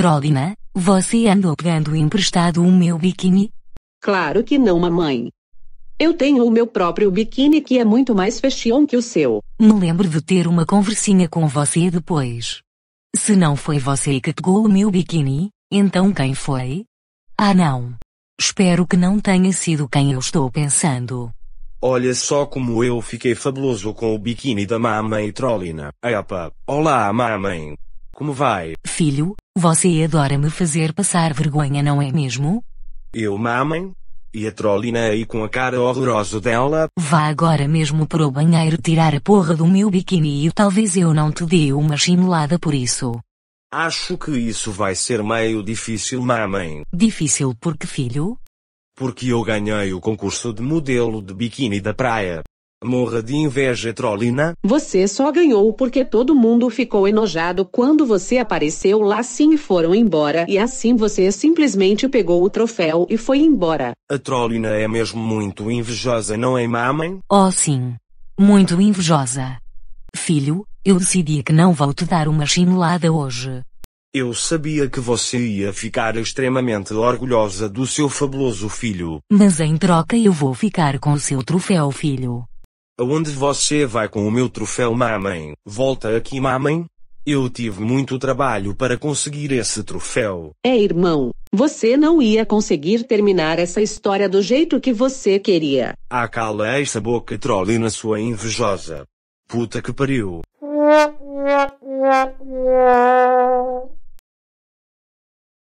Trollina, você andou pegando emprestado o meu biquíni? Claro que não, mamãe. Eu tenho o meu próprio biquíni que é muito mais fashion que o seu. Me lembro de ter uma conversinha com você depois. Se não foi você que pegou o meu biquíni, então quem foi? Ah não. Espero que não tenha sido quem eu estou pensando. Olha só como eu fiquei fabuloso com o biquíni da mamãe Trollina. Epa, olá mamãe. Como vai? Filho, você adora me fazer passar vergonha, não é mesmo? Eu mamem? E a Trolina aí com a cara horrorosa dela? Vá agora mesmo para o banheiro tirar a porra do meu biquíni e talvez eu não te dê uma chinelada por isso. Acho que isso vai ser meio difícil, mamem. Difícil porque, filho? Porque eu ganhei o concurso de modelo de biquíni da praia. Morra de inveja, Trolina. Você só ganhou porque todo mundo ficou enojado quando você apareceu lá sim e foram embora e assim você simplesmente pegou o troféu e foi embora. A Trolina é mesmo muito invejosa, não é, mamãe? Oh, sim. Muito invejosa. Filho, eu decidi que não vou te dar uma chinelada hoje. Eu sabia que você ia ficar extremamente orgulhosa do seu fabuloso filho. Mas em troca eu vou ficar com o seu troféu, filho. Aonde você vai com o meu troféu, mamãe? Volta aqui, mamãe. Eu tive muito trabalho para conseguir esse troféu. É, irmão, você não ia conseguir terminar essa história do jeito que você queria. Ah, cala essa boca trolina sua invejosa. Puta que pariu.